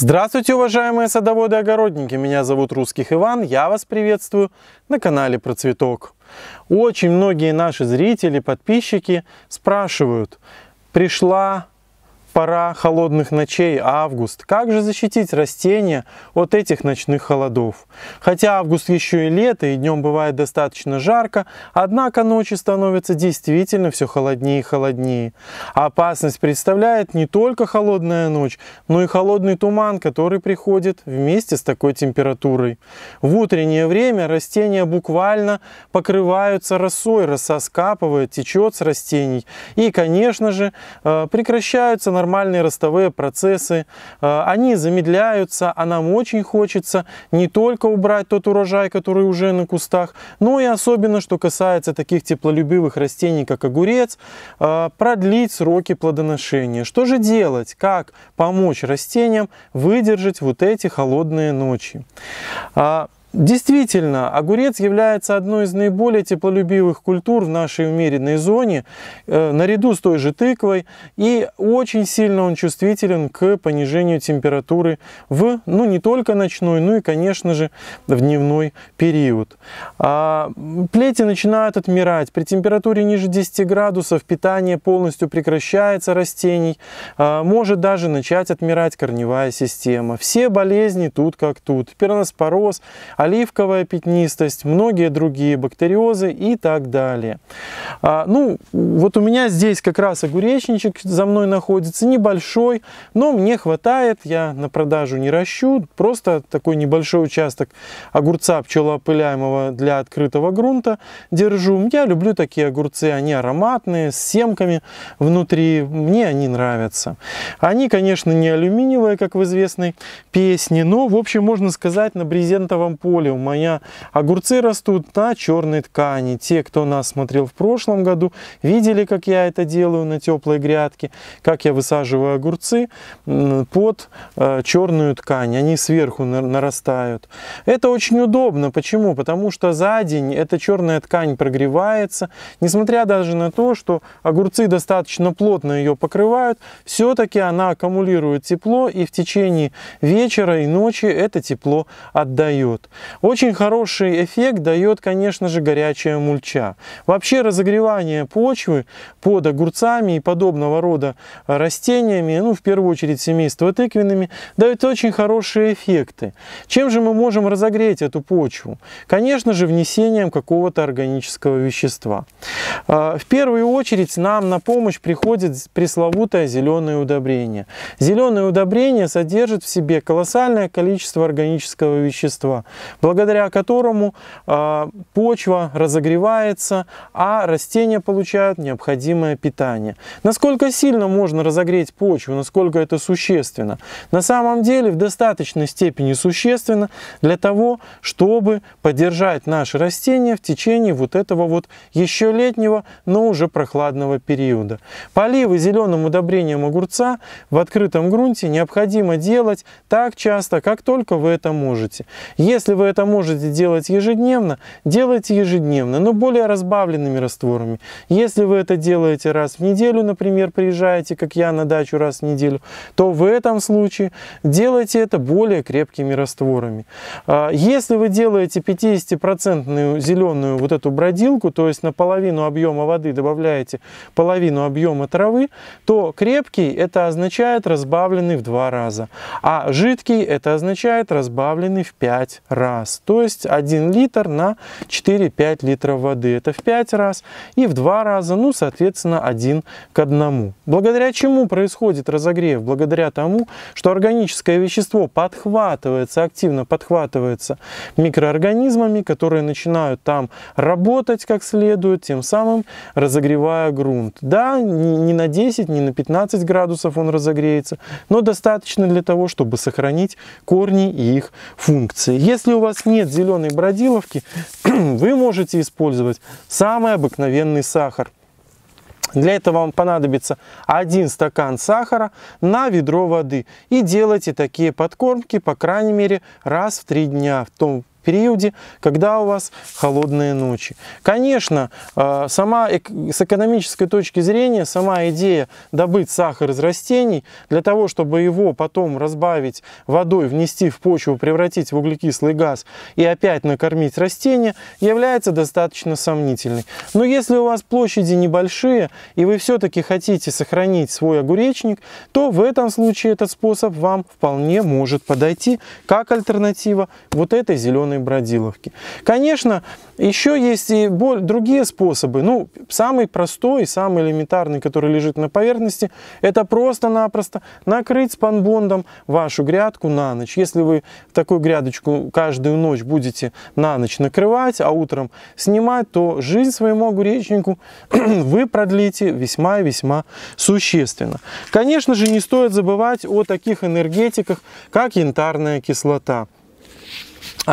Здравствуйте, уважаемые садоводы и огородники! Меня зовут Русских Иван, я вас приветствую на канале Процветок. Очень многие наши зрители, подписчики спрашивают, пришла пора холодных ночей, август. Как же защитить растения от этих ночных холодов? Хотя август еще и лето, и днем бывает достаточно жарко, однако ночи становятся действительно все холоднее и холоднее. Опасность представляет не только холодная ночь, но и холодный туман, который приходит вместе с такой температурой. В утреннее время растения буквально покрываются росой, роса скапывает, течет с растений. И, конечно же, э, прекращаются нормальные нормальные ростовые процессы, э, они замедляются, а нам очень хочется не только убрать тот урожай, который уже на кустах, но и особенно, что касается таких теплолюбивых растений, как огурец, э, продлить сроки плодоношения. Что же делать? Как помочь растениям выдержать вот эти холодные ночи? А, Действительно, огурец является одной из наиболее теплолюбивых культур в нашей умеренной зоне, э, наряду с той же тыквой, и очень сильно он чувствителен к понижению температуры в, ну, не только ночной, ну и, конечно же, в дневной период. А плети начинают отмирать. При температуре ниже 10 градусов питание полностью прекращается растений, а, может даже начать отмирать корневая система. Все болезни тут как тут. Пероноспороз, оливковая пятнистость, многие другие бактериозы и так далее. А, ну, вот у меня здесь как раз огуречничек за мной находится, небольшой, но мне хватает, я на продажу не ращу, просто такой небольшой участок огурца пчелоопыляемого для открытого грунта держу. Я люблю такие огурцы, они ароматные, с семками внутри, мне они нравятся. Они, конечно, не алюминиевые, как в известной песне, но, в общем, можно сказать, на брезентовом поле поле у меня огурцы растут на черной ткани. Те, кто нас смотрел в прошлом году, видели, как я это делаю на теплой грядке, как я высаживаю огурцы под э, черную ткань. Они сверху нарастают. Это очень удобно. Почему? Потому что за день эта черная ткань прогревается. Несмотря даже на то, что огурцы достаточно плотно ее покрывают, все-таки она аккумулирует тепло и в течение вечера и ночи это тепло отдает. Очень хороший эффект дает, конечно же, горячая мульча. Вообще разогревание почвы под огурцами и подобного рода растениями, ну, в первую очередь семейство тыквенными, дает очень хорошие эффекты. Чем же мы можем разогреть эту почву? Конечно же, внесением какого-то органического вещества. А, в первую очередь нам на помощь приходит пресловутое зеленое удобрение. Зеленое удобрение содержит в себе колоссальное количество органического вещества благодаря которому а, почва разогревается, а растения получают необходимое питание. Насколько сильно можно разогреть почву, насколько это существенно? На самом деле в достаточной степени существенно для того, чтобы поддержать наши растения в течение вот этого вот еще летнего, но уже прохладного периода. Поливы зеленым удобрением огурца в открытом грунте необходимо делать так часто, как только вы это можете. Если вы это можете делать ежедневно, делайте ежедневно, но более разбавленными растворами. Если вы это делаете раз в неделю, например, приезжаете, как я, на дачу раз в неделю, то в этом случае делайте это более крепкими растворами. А, если вы делаете 50% зеленую вот эту бродилку, то есть наполовину объема воды добавляете половину объема травы, то крепкий это означает разбавленный в два раза, а жидкий это означает разбавленный в пять раз раз. То есть 1 литр на 4-5 литров воды. Это в 5 раз и в 2 раза, ну, соответственно, 1 к 1. Благодаря чему происходит разогрев? Благодаря тому, что органическое вещество подхватывается, активно подхватывается микроорганизмами, которые начинают там работать как следует, тем самым разогревая грунт. Да, не на 10, не на 15 градусов он разогреется, но достаточно для того, чтобы сохранить корни и их функции. Если у вас нет зеленой бродиловки, вы можете использовать самый обыкновенный сахар. Для этого вам понадобится один стакан сахара на ведро воды. И делайте такие подкормки, по крайней мере, раз в три дня. В том периоде, когда у вас холодные ночи. Конечно, а, сама с экономической точки зрения, сама идея добыть сахар из растений, для того, чтобы его потом разбавить водой, внести в почву, превратить в углекислый газ и опять накормить растения, является достаточно сомнительной. Но если у вас площади небольшие, и вы все-таки хотите сохранить свой огуречник, то в этом случае этот способ вам вполне может подойти как альтернатива вот этой зеленой самой бродиловки. Конечно, еще есть и другие способы. Ну, самый простой, самый элементарный, который лежит на поверхности, это просто-напросто накрыть спанбондом вашу грядку на ночь. Если вы такую грядочку каждую ночь будете на ночь накрывать, а утром снимать, то жизнь своему огуречнику вы продлите весьма и весьма существенно. Конечно же, не стоит забывать о таких энергетиках, как янтарная кислота.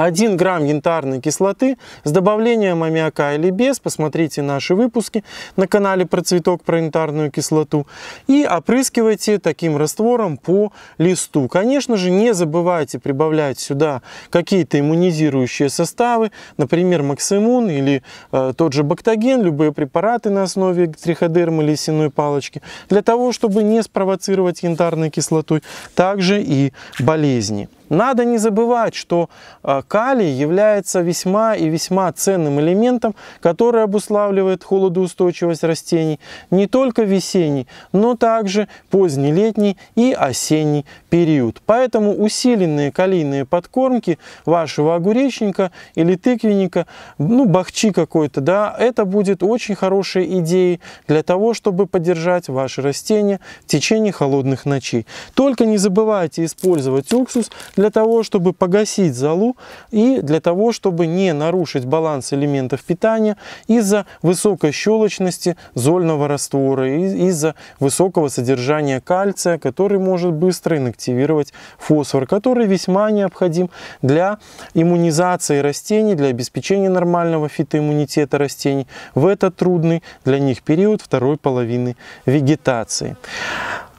1 грамм янтарной кислоты с добавлением аммиака или без, посмотрите наши выпуски на канале про цветок, про янтарную кислоту, и опрыскивайте таким раствором по листу. Конечно же, не забывайте прибавлять сюда какие-то иммунизирующие составы, например, максимун или э, тот же бактоген, любые препараты на основе триходермы или сеной палочки, для того, чтобы не спровоцировать янтарной кислотой также и болезни. Надо не забывать, что э, калий является весьма и весьма ценным элементом, который обуславливает холодоустойчивость растений не только весенний, но также позднелетний и осенний период. Поэтому усиленные калийные подкормки вашего огуречника или тыквенника, ну бахчи какой-то, да, это будет очень хорошей идеей для того, чтобы поддержать ваши растения в течение холодных ночей. Только не забывайте использовать уксус для того, чтобы погасить залу и для того, чтобы не нарушить баланс элементов питания из-за высокой щелочности зольного раствора, из-за высокого содержания кальция, который может быстро инактивировать фосфор, который весьма необходим для иммунизации растений, для обеспечения нормального фитоиммунитета растений в этот трудный для них период второй половины вегетации.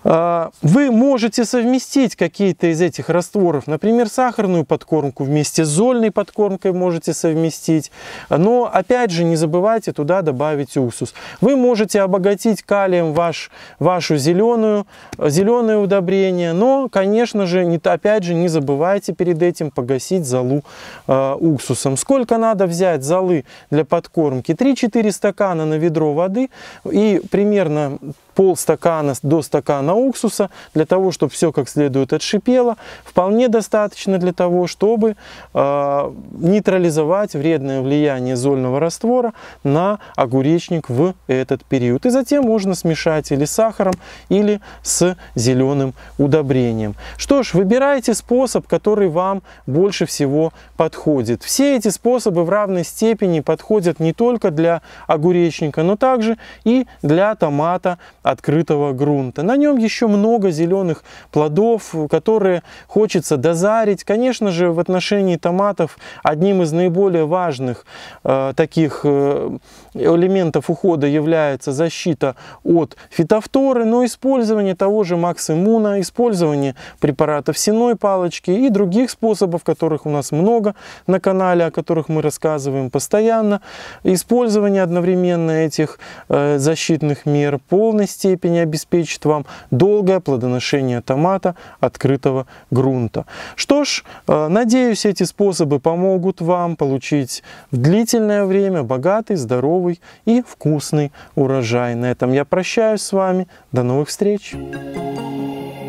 А, вы можете совместить какие-то из этих растворов, например, сахарную подкормку вместе с зольной подкормкой можете совместить, но опять же не забывайте туда добавить уксус. Вы можете обогатить калием ваш, вашу зеленую, зеленое удобрение, но, конечно же, не, опять же не забывайте перед этим погасить золу э, уксусом. Сколько надо взять золы для подкормки? 3-4 стакана на ведро воды и примерно полстакана до стакана уксуса, для того, чтобы все как следует отшипело, вполне достаточно для того, чтобы э, нейтрализовать вредное влияние зольного раствора на огуречник в этот период. И затем можно смешать или с сахаром, или с зеленым удобрением. Что ж, выбирайте способ, который вам больше всего подходит. Все эти способы в равной степени подходят не только для огуречника, но также и для томата открытого грунта. На нем еще много зеленых плодов, которые хочется дозарить. Конечно же, в отношении томатов одним из наиболее важных э, таких э, элементов ухода является защита от фитофторы, но использование того же максимуна, использование препаратов сеной палочки и других способов, которых у нас много на канале, о которых мы рассказываем постоянно, использование одновременно этих э, защитных мер полностью степени обеспечит вам долгое плодоношение томата открытого грунта. Что ж, э, надеюсь, эти способы помогут вам получить в длительное время богатый, здоровый и вкусный урожай. На этом я прощаюсь с вами. До новых встреч! Thank you.